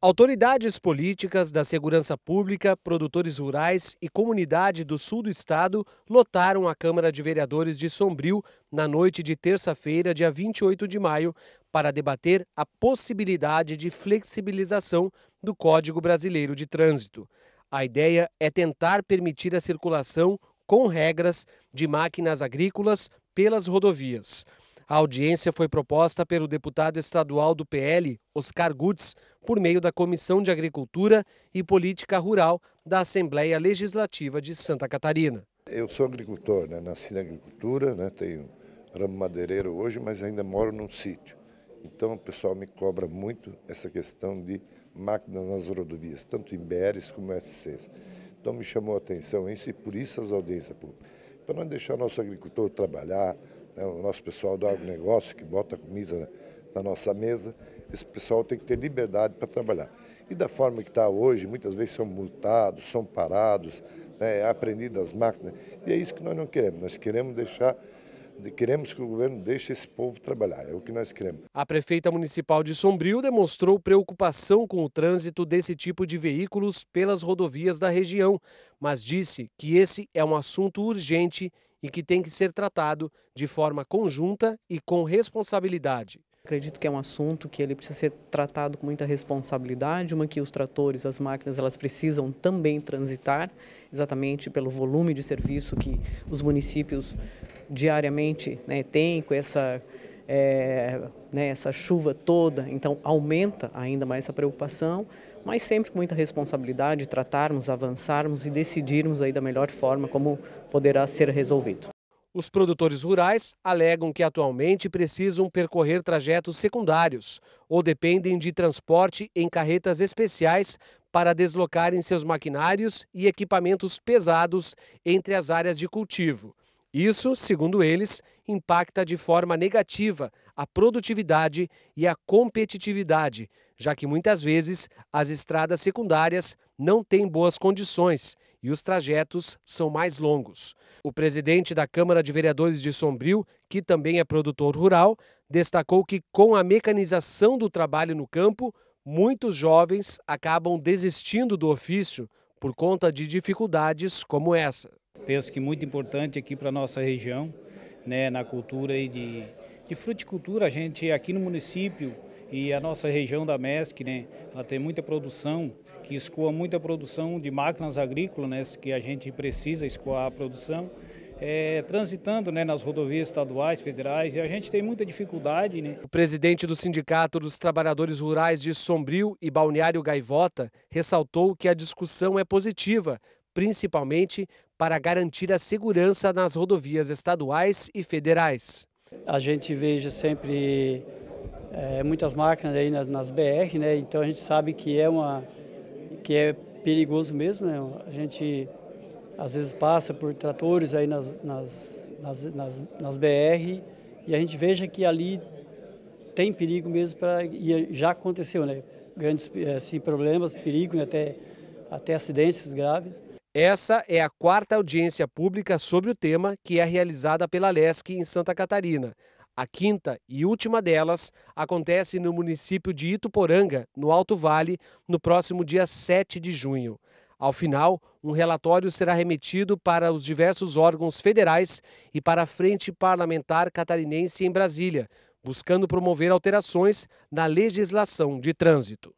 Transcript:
Autoridades políticas da segurança pública, produtores rurais e comunidade do sul do estado lotaram a Câmara de Vereadores de Sombrio na noite de terça-feira, dia 28 de maio, para debater a possibilidade de flexibilização do Código Brasileiro de Trânsito. A ideia é tentar permitir a circulação com regras de máquinas agrícolas pelas rodovias. A audiência foi proposta pelo deputado estadual do PL, Oscar Gutz, por meio da Comissão de Agricultura e Política Rural da Assembleia Legislativa de Santa Catarina. Eu sou agricultor, né? nasci na agricultura, né? tenho ramo madeireiro hoje, mas ainda moro num sítio. Então o pessoal me cobra muito essa questão de máquinas nas rodovias, tanto em BRs como SCs. Então me chamou a atenção isso e por isso as audiências públicas para não deixar o nosso agricultor trabalhar, né, o nosso pessoal do agronegócio que bota comida na, na nossa mesa, esse pessoal tem que ter liberdade para trabalhar. E da forma que está hoje, muitas vezes são multados, são parados, né, é aprendidas as máquinas, e é isso que nós não queremos, nós queremos deixar Queremos que o governo deixe esse povo trabalhar, é o que nós queremos. A prefeita municipal de Sombrio demonstrou preocupação com o trânsito desse tipo de veículos pelas rodovias da região, mas disse que esse é um assunto urgente e que tem que ser tratado de forma conjunta e com responsabilidade. Acredito que é um assunto que ele precisa ser tratado com muita responsabilidade, uma que os tratores, as máquinas, elas precisam também transitar, exatamente pelo volume de serviço que os municípios diariamente né, tem com essa, é, né, essa chuva toda, então aumenta ainda mais essa preocupação, mas sempre com muita responsabilidade, tratarmos, avançarmos e decidirmos aí da melhor forma como poderá ser resolvido. Os produtores rurais alegam que atualmente precisam percorrer trajetos secundários ou dependem de transporte em carretas especiais para deslocarem seus maquinários e equipamentos pesados entre as áreas de cultivo. Isso, segundo eles, impacta de forma negativa a produtividade e a competitividade, já que muitas vezes as estradas secundárias não têm boas condições e os trajetos são mais longos. O presidente da Câmara de Vereadores de Sombrio, que também é produtor rural, destacou que com a mecanização do trabalho no campo, muitos jovens acabam desistindo do ofício por conta de dificuldades como essa. Penso que muito importante aqui para a nossa região, né, na cultura aí de, de fruticultura. A gente aqui no município e a nossa região da MESC, né, ela tem muita produção, que escoa muita produção de máquinas agrícolas, né, que a gente precisa escoar a produção. É, transitando né, nas rodovias estaduais, federais, e a gente tem muita dificuldade. Né? O presidente do Sindicato dos Trabalhadores Rurais de Sombrio e Balneário Gaivota ressaltou que a discussão é positiva, principalmente para garantir a segurança nas rodovias estaduais e federais. A gente veja sempre é, muitas máquinas aí nas, nas, BR, né? Então a gente sabe que é uma que é perigoso mesmo, né? A gente às vezes passa por tratores aí nas, nas, nas, nas, nas BR e a gente veja que ali tem perigo mesmo para e já aconteceu, né? Grandes é, assim, problemas, perigo, né? até até acidentes graves. Essa é a quarta audiência pública sobre o tema que é realizada pela LESC em Santa Catarina. A quinta e última delas acontece no município de Ituporanga, no Alto Vale, no próximo dia 7 de junho. Ao final, um relatório será remetido para os diversos órgãos federais e para a Frente Parlamentar Catarinense em Brasília, buscando promover alterações na legislação de trânsito.